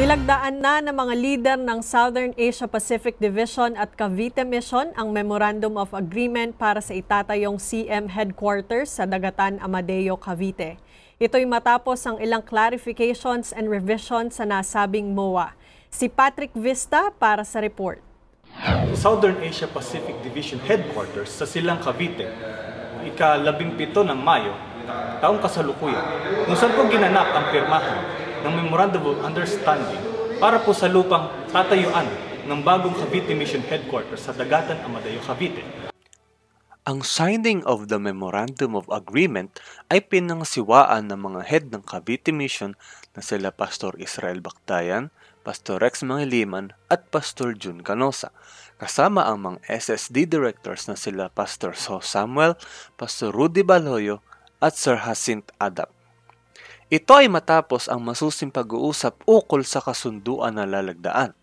Nilagdaan na ng mga leader ng Southern Asia Pacific Division at Cavite Mission ang Memorandum of Agreement para sa itatayong CM Headquarters sa Dagatan Amadeo, Cavite. Ito'y matapos ang ilang clarifications and revisions sa nasabing MOA. Si Patrick Vista para sa report. Southern Asia Pacific Division Headquarters sa Silang Cavite, ika-17 ng Mayo, taong kasalukuyan, kung saan po ginanap ang pirmahan ng Memorandum of Understanding para po sa lupang tatayuan ng bagong Cavite Mission Headquarters sa Dagatan Amadayo, Cavite. Ang signing of the Memorandum of Agreement ay pinangasiwaan ng mga head ng Cavite Mission na sila Pastor Israel Baktayan, Pastor Rex Mangiliman at Pastor Jun Canosa, kasama ang mga SSD directors na sila Pastor So Samuel, Pastor Rudy Baloyo at Sir Jacinth Adap. Ito ay matapos ang masusing pag-uusap ukol sa kasunduan na lalagdaan.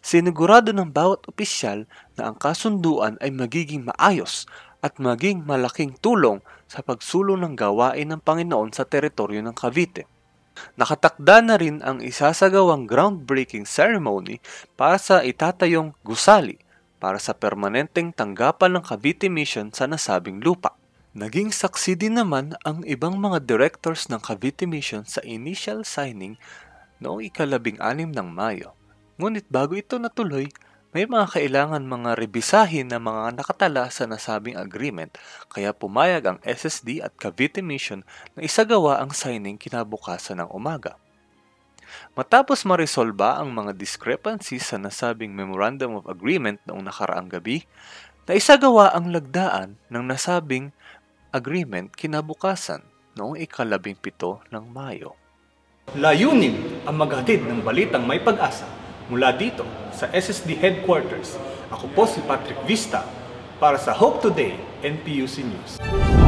Sinigurado ng bawat opisyal na ang kasunduan ay magiging maayos at maging malaking tulong sa pagsulong ng gawain ng Panginoon sa teritoryo ng Cavite. Nakatakda na rin ang isasagawang groundbreaking ceremony para sa itatayong gusali para sa permanenteng tanggapan ng Cavite Mission sa nasabing lupa. Naging saksi din naman ang ibang mga directors ng Cavite Mission sa initial signing noong ikalabing anim ng Mayo. Ngunit bago ito natuloy, may mga kailangan mga rebisahin na mga nakatala sa nasabing agreement kaya pumayag ang SSD at Cavite Mission na isagawa ang signing kinabukasan ng umaga. Matapos maresolba ang mga discrepancies sa nasabing Memorandum of Agreement noong nakaraang gabi, na isagawa ang lagdaan ng nasabing agreement kinabukasan noong ikalabing pito ng Mayo. Layunin ang maghatid ng balitang may pag-asa mula dito sa SSD Headquarters. Ako po si Patrick Vista para sa Hope Today NPUC News.